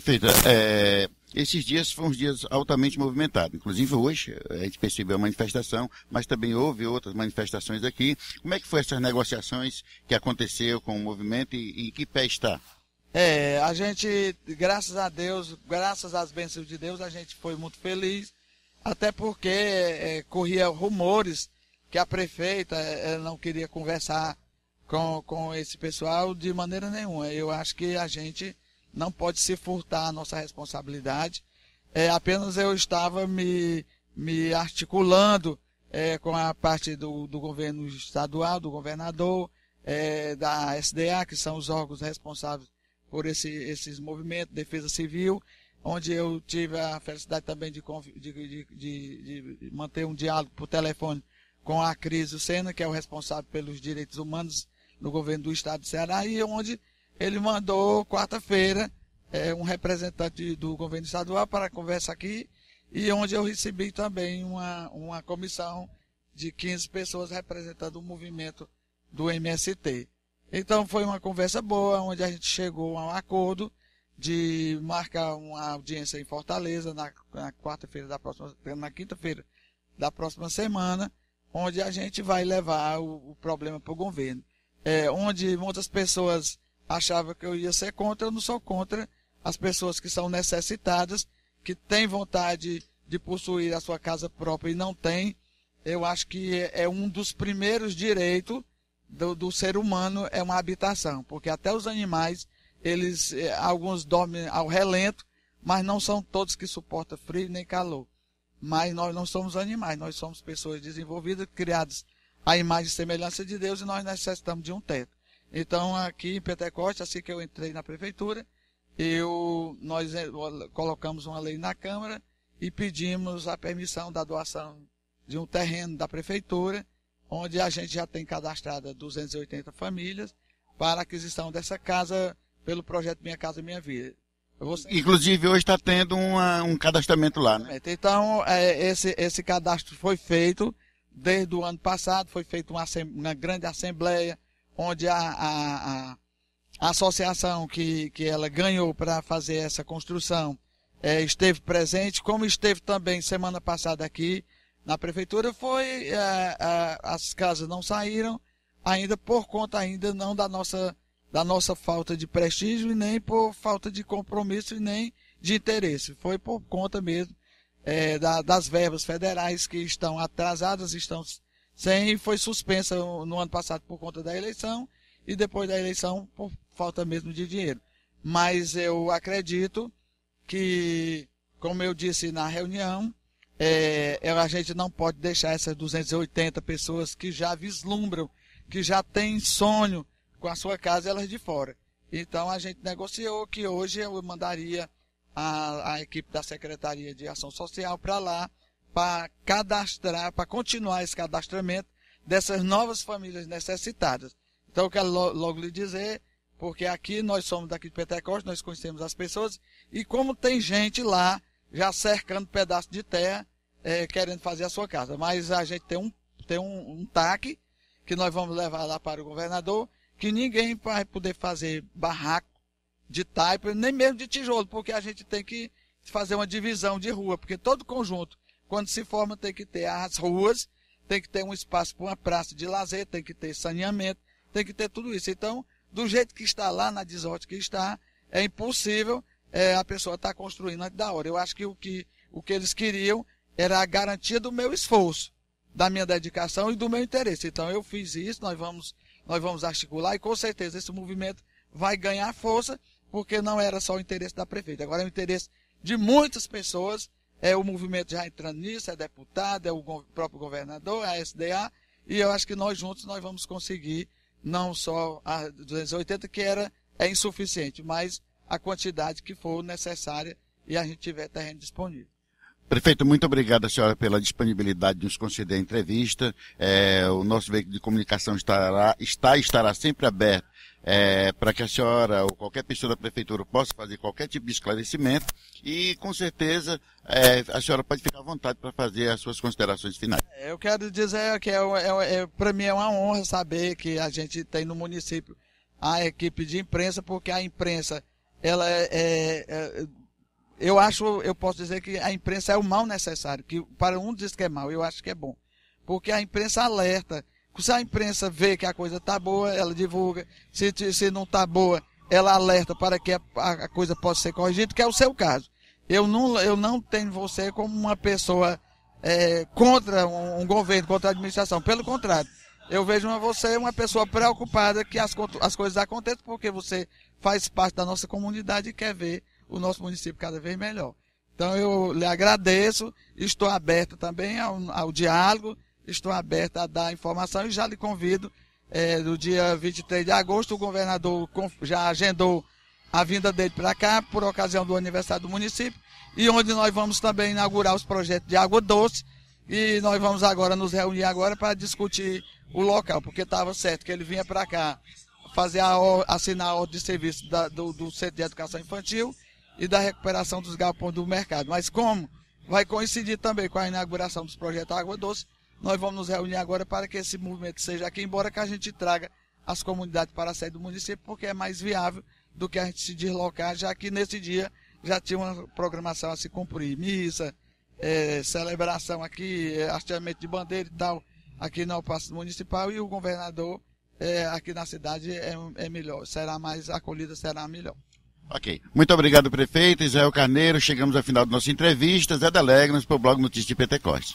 Prefeita, é, esses dias foram dias altamente movimentados. Inclusive hoje a gente percebeu a manifestação, mas também houve outras manifestações aqui. Como é que foram essas negociações que aconteceu com o movimento e, em que pé está? É, a gente, graças a Deus, graças às bênçãos de Deus, a gente foi muito feliz, até porque é, corria rumores que a prefeita é, não queria conversar com, com esse pessoal de maneira nenhuma. Eu acho que a gente não pode se furtar a nossa responsabilidade. É, apenas eu estava me, me articulando é, com a parte do, do governo estadual, do governador, é, da SDA, que são os órgãos responsáveis por esse, esses movimentos, defesa civil, onde eu tive a felicidade também de, de, de, de manter um diálogo por telefone com a Cris Senna, que é o responsável pelos direitos humanos no governo do Estado do Ceará, e onde ele mandou quarta-feira é, um representante do governo estadual para conversa aqui e onde eu recebi também uma, uma comissão de 15 pessoas representando o movimento do MST. Então foi uma conversa boa, onde a gente chegou a um acordo de marcar uma audiência em Fortaleza na, na quarta-feira da próxima, na quinta-feira da próxima semana, onde a gente vai levar o, o problema para o governo. É, onde muitas pessoas achava que eu ia ser contra, eu não sou contra as pessoas que são necessitadas, que têm vontade de possuir a sua casa própria e não têm. Eu acho que é, é um dos primeiros direitos do, do ser humano é uma habitação, porque até os animais, eles é, alguns dormem ao relento, mas não são todos que suportam frio nem calor. Mas nós não somos animais, nós somos pessoas desenvolvidas, criadas à imagem e semelhança de Deus e nós necessitamos de um teto. Então, aqui em Pentecoste, assim que eu entrei na prefeitura, eu, nós eh, colocamos uma lei na Câmara e pedimos a permissão da doação de um terreno da prefeitura, onde a gente já tem cadastrada 280 famílias, para aquisição dessa casa pelo projeto Minha Casa Minha Vida. Inclusive, hoje está tendo uma, um cadastramento lá, né? Então, é, esse, esse cadastro foi feito desde o ano passado, foi feita uma, uma grande assembleia, onde a, a, a associação que, que ela ganhou para fazer essa construção é, esteve presente, como esteve também semana passada aqui na prefeitura, foi é, é, as casas não saíram ainda por conta ainda não da nossa da nossa falta de prestígio e nem por falta de compromisso e nem de interesse. Foi por conta mesmo é, da, das verbas federais que estão atrasadas, estão sem foi suspensa no ano passado por conta da eleição e depois da eleição por falta mesmo de dinheiro. Mas eu acredito que, como eu disse na reunião, é, é a gente não pode deixar essas 280 pessoas que já vislumbram, que já têm sonho com a sua casa, elas de fora. Então a gente negociou que hoje eu mandaria a, a equipe da Secretaria de Ação Social para lá para cadastrar, para continuar esse cadastramento dessas novas famílias necessitadas. Então eu quero logo lhe dizer, porque aqui nós somos daqui de Pentecoste, nós conhecemos as pessoas, e como tem gente lá já cercando pedaço de terra, é, querendo fazer a sua casa. Mas a gente tem um, tem um, um TAC, que nós vamos levar lá para o governador, que ninguém vai poder fazer barraco de taipa, nem mesmo de tijolo, porque a gente tem que fazer uma divisão de rua, porque todo conjunto quando se forma, tem que ter as ruas, tem que ter um espaço para uma praça de lazer, tem que ter saneamento, tem que ter tudo isso. Então, do jeito que está lá na desordem que está, é impossível é, a pessoa estar tá construindo antes da hora. Eu acho que o, que o que eles queriam era a garantia do meu esforço, da minha dedicação e do meu interesse. Então, eu fiz isso, nós vamos, nós vamos articular e com certeza esse movimento vai ganhar força, porque não era só o interesse da prefeita, agora é o interesse de muitas pessoas é o movimento já entrando nisso, é deputado, é o go próprio governador, é a SDA, e eu acho que nós juntos nós vamos conseguir não só a 280, que era é insuficiente, mas a quantidade que for necessária e a gente tiver terreno disponível. Prefeito, muito obrigado a senhora pela disponibilidade de nos conceder a entrevista. É, o nosso veículo de comunicação estará, está estará sempre aberto é, para que a senhora ou qualquer pessoa da prefeitura possa fazer qualquer tipo de esclarecimento e com certeza é, a senhora pode ficar à vontade para fazer as suas considerações finais. É, eu quero dizer que é, é, é para mim é uma honra saber que a gente tem no município a equipe de imprensa, porque a imprensa, ela é, é eu acho, eu posso dizer que a imprensa é o mal necessário, que para um diz que é mal, eu acho que é bom. Porque a imprensa alerta, se a imprensa vê que a coisa está boa, ela divulga. Se, se não está boa, ela alerta para que a, a coisa possa ser corrigida, que é o seu caso. Eu não, eu não tenho você como uma pessoa é, contra um, um, governo, contra a administração. Pelo contrário, eu vejo você uma pessoa preocupada que as, as coisas aconteçam, porque você faz parte da nossa comunidade e quer ver o nosso município cada vez melhor. Então eu lhe agradeço, estou aberto também ao, ao diálogo estou aberta a dar informação e já lhe convido. É, do dia 23 de agosto, o governador já agendou a vinda dele para cá, por ocasião do aniversário do município, e onde nós vamos também inaugurar os projetos de água doce. E nós vamos agora nos reunir agora para discutir o local, porque estava certo que ele vinha para cá fazer a, assinar a ordem de serviço da, do, do Centro de Educação Infantil e da recuperação dos galpões do mercado. Mas como vai coincidir também com a inauguração dos projetos Água Doce, nós vamos nos reunir agora para que esse movimento seja aqui, embora que a gente traga as comunidades para a sede do município, porque é mais viável do que a gente se deslocar, já que nesse dia já tinha uma programação a se cumprir, missa, é, celebração aqui, é, hasteamento de bandeira e tal, aqui no Passo Municipal, e o governador é, aqui na cidade é, é melhor, será mais acolhida, será melhor. Ok. Muito obrigado, prefeito. Israel Carneiro. Chegamos ao final da nossa entrevista. Zé Delegnas para o blog Notícias de Pentecostes.